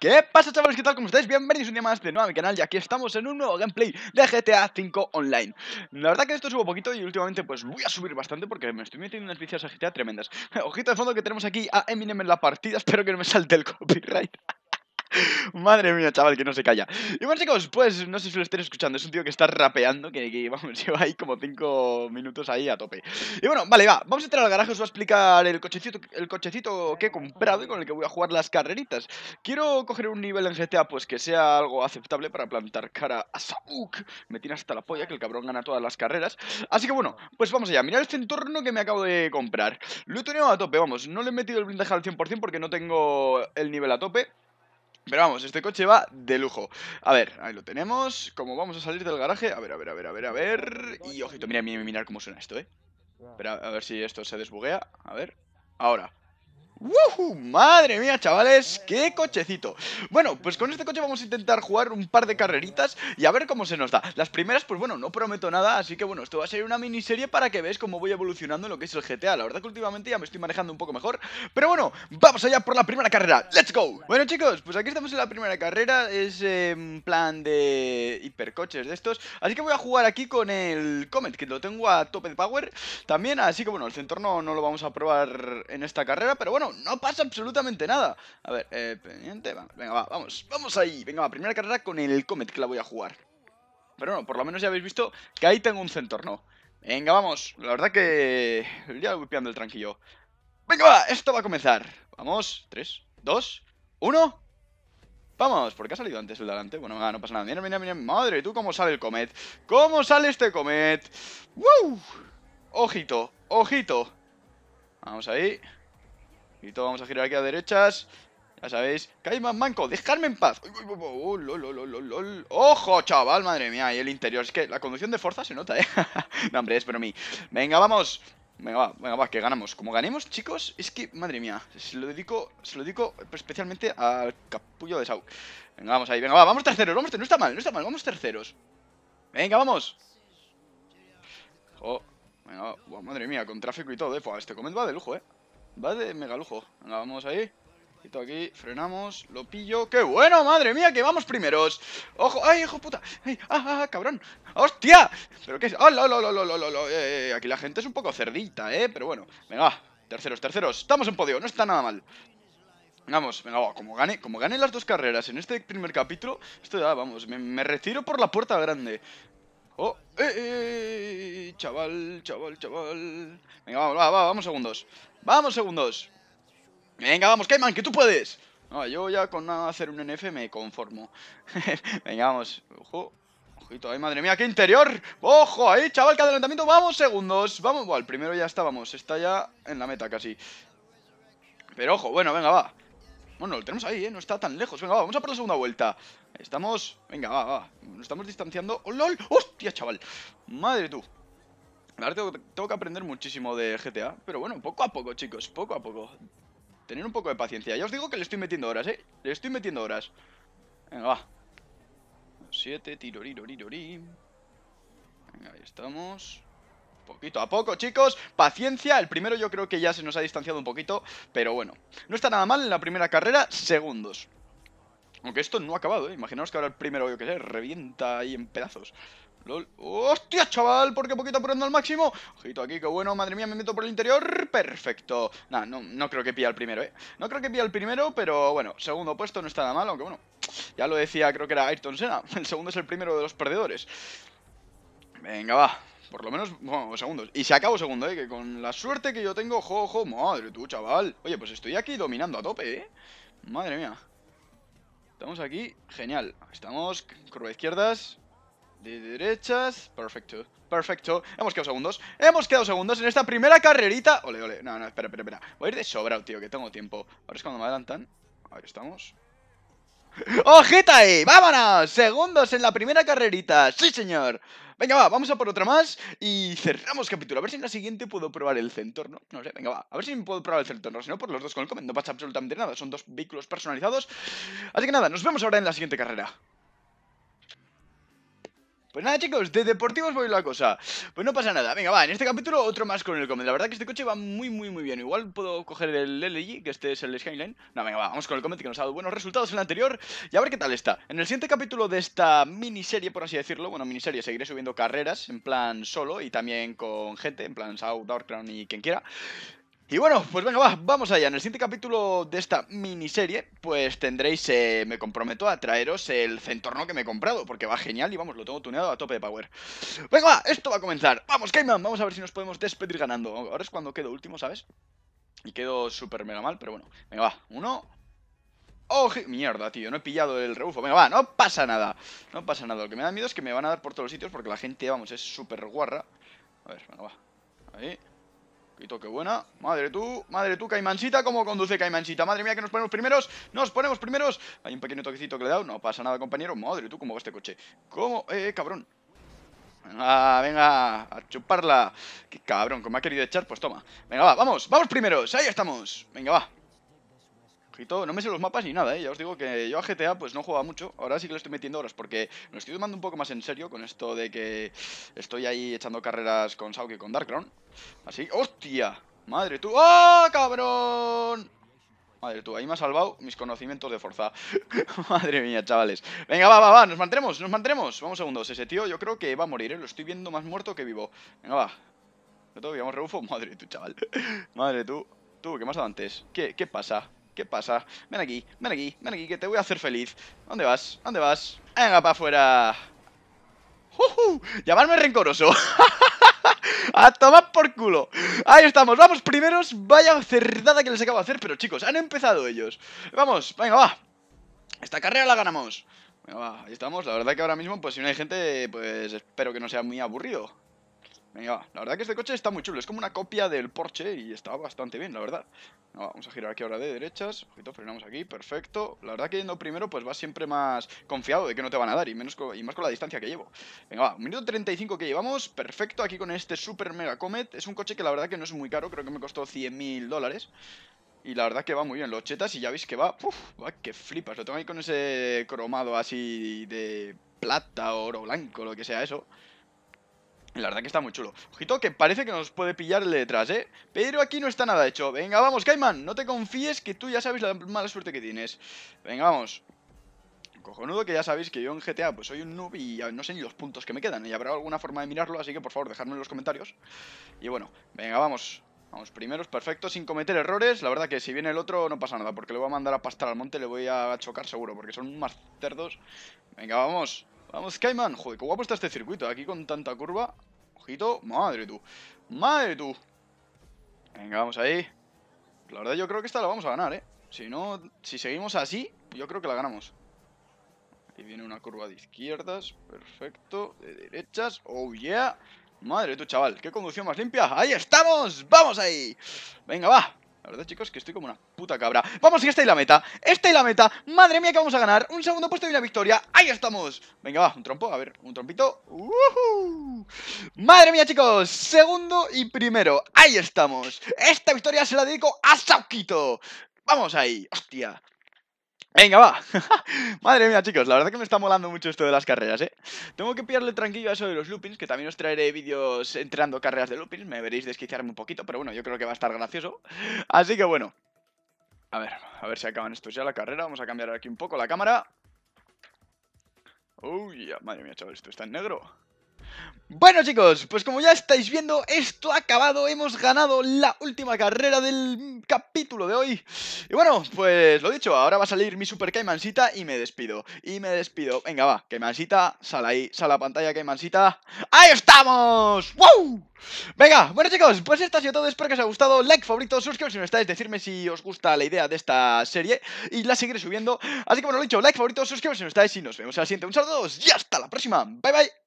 ¿Qué pasa chavales? ¿Qué tal? ¿Cómo estáis? Bienvenidos un día más de nuevo a mi canal y aquí estamos en un nuevo gameplay de GTA 5 Online La verdad que esto subo poquito y últimamente pues voy a subir bastante porque me estoy metiendo unas vicias a GTA tremendas Ojito de fondo que tenemos aquí a Eminem en la partida, espero que no me salte el copyright Madre mía, chaval, que no se calla. Y bueno, chicos, pues no sé si lo estén escuchando. Es un tío que está rapeando, que, vamos, lleva ahí como 5 minutos ahí a tope. Y bueno, vale, va. Vamos a entrar al garaje, os voy a explicar el cochecito, el cochecito que he comprado y con el que voy a jugar las carreritas. Quiero coger un nivel en GTA, pues que sea algo aceptable para plantar cara a Sauk. Me tiene hasta la polla, que el cabrón gana todas las carreras. Así que bueno, pues vamos allá. Mirad este entorno que me acabo de comprar. Lo he tenido a tope, vamos. No le he metido el blindaje al 100% porque no tengo el nivel a tope. Pero vamos, este coche va de lujo. A ver, ahí lo tenemos. Como vamos a salir del garaje... A ver, a ver, a ver, a ver, a ver... Y ojito, mira, mira, mira cómo suena esto, ¿eh? a ver si esto se desbuguea. A ver. Ahora. ¡Woohoo! ¡Madre mía, chavales! ¡Qué cochecito! Bueno, pues con este coche vamos a intentar jugar un par de carreritas y a ver cómo se nos da. Las primeras, pues bueno, no prometo nada, así que bueno, esto va a ser una miniserie para que veáis cómo voy evolucionando en lo que es el GTA. La verdad que últimamente ya me estoy manejando un poco mejor, pero bueno, vamos allá por la primera carrera. ¡Let's go! Bueno, chicos, pues aquí estamos en la primera carrera. Es en em, plan de hipercoches de estos. Así que voy a jugar aquí con el Comet, que lo tengo a tope de power también. Así que bueno, el centorno no lo vamos a probar en esta carrera, pero bueno, no pasa absolutamente nada. A ver, eh, pendiente, venga, va, vamos, vamos ahí. Venga, va, primera carrera con el Comet que la voy a jugar. Pero bueno, por lo menos ya habéis visto que ahí tengo un centorno. Venga, vamos, la verdad que ya voy el tranquillo. Venga, va, esto va a comenzar. Vamos, 3, 2, 1... Vamos, ¿por qué ha salido antes el delante? Bueno, no pasa nada. Mira, mira, mira. Madre, tú cómo sale el comet. ¿Cómo sale este comet? ¡Wow! Ojito, ojito. Vamos ahí. Y todo vamos a girar aquí a derechas. Ya sabéis. más Manco, dejarme en paz. Ojo, chaval, madre mía. Y el interior. Es que la conducción de fuerza se nota, eh. no, hombre, es pero mí. Venga, vamos. Venga, va, venga, va, que ganamos. Como ganemos, chicos, es que, madre mía, se lo dedico, se lo dedico especialmente al capullo de Sau. Venga, vamos ahí, venga, va, vamos terceros, vamos no está mal, no está mal, vamos terceros. Venga, vamos. Oh, madre mía, con tráfico y todo, eh. este comet va de lujo, eh. Va de mega lujo. Venga, vamos ahí. Quito aquí, frenamos, lo pillo. ¡Qué bueno, madre mía, que vamos primeros! ¡Ojo! ¡Ay, hijo puta! ¡Ay, ¡Ah, ah, ah cabrón! ¡Hostia! ¿Pero qué es? ¡Oh, lo, lo, lo, lo, eh, eh, aquí la gente es un poco cerdita, ¿eh? Pero bueno, venga, terceros, terceros. Estamos en podio, no está nada mal. Vamos, venga, como gane, como gane las dos carreras en este primer capítulo, esto ya, vamos, me retiro por la puerta grande. ¡Oh! Eh eh, eh, ¡Eh, eh! Chaval, chaval, chaval. Venga, vamos, va, va, vamos segundos. ¡Vamos segundos! Venga, vamos, Cayman, que tú puedes. No, yo ya con hacer un NF me conformo. Venga, vamos. Ojo. Ojito, ay, madre mía, qué interior. Ojo, ahí, chaval, que adelantamiento. Vamos, segundos. Vamos, bueno, el primero ya estábamos. Está ya en la meta casi. Pero ojo, bueno, venga, va. Bueno, lo tenemos ahí, ¿eh? No está tan lejos. Venga, vamos a por la segunda vuelta. Estamos... Venga, va, va. Nos estamos distanciando. ¡Oh, lol! ¡Hostia, chaval! Madre tú. Ahora tengo, tengo que aprender muchísimo de GTA. Pero bueno, poco a poco, chicos. Poco a poco. Tener un poco de paciencia. Ya os digo que le estoy metiendo horas, ¿eh? Le estoy metiendo horas. Venga, va. Siete, tirorirorirorí. Venga, ahí estamos poquito a poco, chicos. Paciencia, el primero yo creo que ya se nos ha distanciado un poquito, pero bueno. No está nada mal en la primera carrera, segundos. Aunque esto no ha acabado, ¿eh? Imaginaos que ahora el primero, yo qué sé, revienta ahí en pedazos. ¡Hostia, chaval! Porque poquito apurando al máximo. Ojito aquí, qué bueno. Madre mía, me meto por el interior. Perfecto. no, no creo que pilla el primero, ¿eh? No creo que pilla el primero, pero bueno, segundo puesto no está nada mal, aunque bueno. Ya lo decía, creo que era Ayrton Senna. El segundo es el primero de los perdedores. Venga, va. Por lo menos, bueno, segundos. Y se acabó segundo, ¿eh? Que con la suerte que yo tengo, jojo, madre tú, chaval. Oye, pues estoy aquí dominando a tope, ¿eh? Madre mía. Estamos aquí, genial. Estamos, curva izquierdas, de derechas, perfecto, perfecto. Hemos quedado segundos, hemos quedado segundos en esta primera carrerita. Ole, ole, no, no, espera, espera, espera. Voy a ir de sobra, tío, que tengo tiempo. Ahora es cuando me adelantan. Ahí estamos. ¡Ojita ahí! ¡Vámonos! Segundos en la primera carrerita. ¡Sí, señor! Venga, va, vamos a por otra más y cerramos capítulo. A ver si en la siguiente puedo probar el centorno. No sé, venga, va. A ver si puedo probar el centorno. Si no, por los dos con el comen. No pasa absolutamente nada. Son dos vehículos personalizados. Así que nada, nos vemos ahora en la siguiente carrera. Pues nada, chicos, de deportivos voy la cosa. Pues no pasa nada. Venga, va, en este capítulo otro más con el Comet. La verdad que este coche va muy, muy, muy bien. Igual puedo coger el LG, que este es el Skyline. No, venga, va, vamos con el Comet, que nos ha dado buenos resultados en el anterior. Y a ver qué tal está. En el siguiente capítulo de esta miniserie, por así decirlo, bueno, miniserie, seguiré subiendo carreras, en plan solo, y también con gente, en plan South, Dark Crown y quien quiera. Y bueno, pues venga, va, vamos allá. En el siguiente capítulo de esta miniserie, pues tendréis, eh, me comprometo a traeros el centorno que me he comprado, porque va genial y vamos, lo tengo tuneado a tope de power. Venga, va, esto va a comenzar. Vamos, Cayman, vamos a ver si nos podemos despedir ganando. Ahora es cuando quedo último, ¿sabes? Y quedo súper mega mal, pero bueno. Venga, va, uno... ¡Oh, mierda, tío! No he pillado el rebufo. Venga, va, no pasa nada. No pasa nada. Lo que me da miedo es que me van a dar por todos los sitios porque la gente, vamos, es súper guarra. A ver, bueno, va. Ahí qué buena. Madre tú, madre tú, Caimansita, ¿cómo conduce Caimansita? Madre mía, que nos ponemos primeros, nos ponemos primeros. Hay un pequeño toquecito que le he dado, no pasa nada, compañero. Madre tú, ¿cómo va este coche? ¿Cómo? Eh, cabrón. Venga, venga, a chuparla. Qué cabrón, Como ha querido echar, pues toma. Venga, va, vamos, vamos primeros, ahí estamos. Venga, va, todo no me sé los mapas ni nada, ¿eh? ya os digo que yo a GTA pues no jugaba mucho, ahora sí que le estoy metiendo horas porque me estoy tomando un poco más en serio con esto de que estoy ahí echando carreras con Sauke y con Darkron Así, ¡hostia! Madre tú, ¡ah, cabrón! Madre tú, ahí me ha salvado mis conocimientos de Forza. Madre mía, chavales. Venga, va, va, va, nos mantremos, nos mantremos! Vamos segundos, ese tío yo creo que va a morir, ¿eh? lo estoy viendo más muerto que vivo. Venga, va. ¿No vamos rebufo? Madre tú, chaval. Madre tú. Tú, ¿qué más adelante ¿Qué, ¿Qué pasa? ¿Qué pasa? Ven aquí, ven aquí, ven aquí, que te voy a hacer feliz. ¿Dónde vas? ¿Dónde vas? Venga, para afuera. Uh Llamarme rencoroso. a tomar por culo. Ahí estamos, vamos primeros. Vaya cerdada que les acabo de hacer, pero chicos, han empezado ellos. Vamos, venga, va. Esta carrera la ganamos. Venga, va, ahí estamos. La verdad que ahora mismo, pues si no hay gente, pues espero que no sea muy aburrido. Venga, la verdad que este coche está muy chulo. Es como una copia del Porsche y está bastante bien, la verdad. vamos a girar aquí ahora de derechas. Ojito, frenamos aquí. Perfecto. La verdad que yendo primero, pues vas siempre más confiado de que no te van a dar. Y, menos y más con la distancia que llevo. Venga, va. Un minuto 35 que llevamos. Perfecto. Aquí con este Super Mega Comet. Es un coche que la verdad que no es muy caro. Creo que me costó 100.000 dólares. Y la verdad que va muy bien, los chetas y ya veis que va, uf, va que flipas, lo tengo ahí con ese cromado así de plata, oro blanco, lo que sea eso. La verdad que está muy chulo. Ojito que parece que nos puede pillar el de detrás, ¿eh? Pero aquí no está nada hecho. Venga, vamos, Cayman. No te confíes que tú ya sabes la mala suerte que tienes. Venga, vamos. Cojonudo que ya sabéis que yo en GTA pues soy un noob y no sé ni los puntos que me quedan. Y habrá alguna forma de mirarlo, así que por favor, dejadme en los comentarios. Y bueno, venga, vamos. Vamos, primeros, perfecto, sin cometer errores. La verdad que si viene el otro no pasa nada, porque le voy a mandar a pastar al monte, le voy a chocar seguro, porque son más cerdos. Venga, vamos. Vamos, Cayman. Joder, qué guapo está este circuito. Aquí con tanta curva. Ojito. Madre tú. Madre tú. Venga, vamos ahí. La verdad yo creo que esta la vamos a ganar, ¿eh? Si no, si seguimos así, yo creo que la ganamos. Aquí viene una curva de izquierdas. Perfecto. De derechas. Oh, yeah. Madre tú, chaval. Qué conducción más limpia. ¡Ahí estamos! ¡Vamos ahí! Venga, va. La verdad, chicos, que estoy como una puta cabra Vamos, y esta es la meta, esta es la meta Madre mía que vamos a ganar, un segundo puesto y una victoria Ahí estamos, venga va, un trompo, a ver Un trompito, uh Madre mía chicos, segundo y primero Ahí estamos Esta victoria se la dedico a Sauquito. Vamos ahí, hostia Venga, va. Madre mía, chicos, la verdad que me está molando mucho esto de las carreras, ¿eh? Tengo que pillarle tranquillo a eso de los loopings, que también os traeré vídeos entrando carreras de loopings. Me veréis desquiciarme un poquito, pero bueno, yo creo que va a estar gracioso. Así que bueno. A ver, a ver si acaban estos ya la carrera. Vamos a cambiar aquí un poco la cámara. Uy, madre mía, chaval, esto está en negro. Bueno chicos, pues como ya estáis viendo, esto ha acabado, hemos ganado la última carrera del capítulo de hoy Y bueno, pues lo dicho, ahora va a salir mi super Caimansita y me despido Y me despido, venga va, Caimansita, sal ahí, sale a la pantalla Caimansita ¡Ahí estamos! ¡Wow! Venga, bueno chicos, pues esto ha sido todo, espero que os haya gustado Like, favorito, suscribiros si no estáis, decirme si os gusta la idea de esta serie Y la seguiré subiendo, así que bueno, lo dicho, like, favorito, suscribiros si no estáis Y nos vemos en la siguiente, un saludo y hasta la próxima, bye bye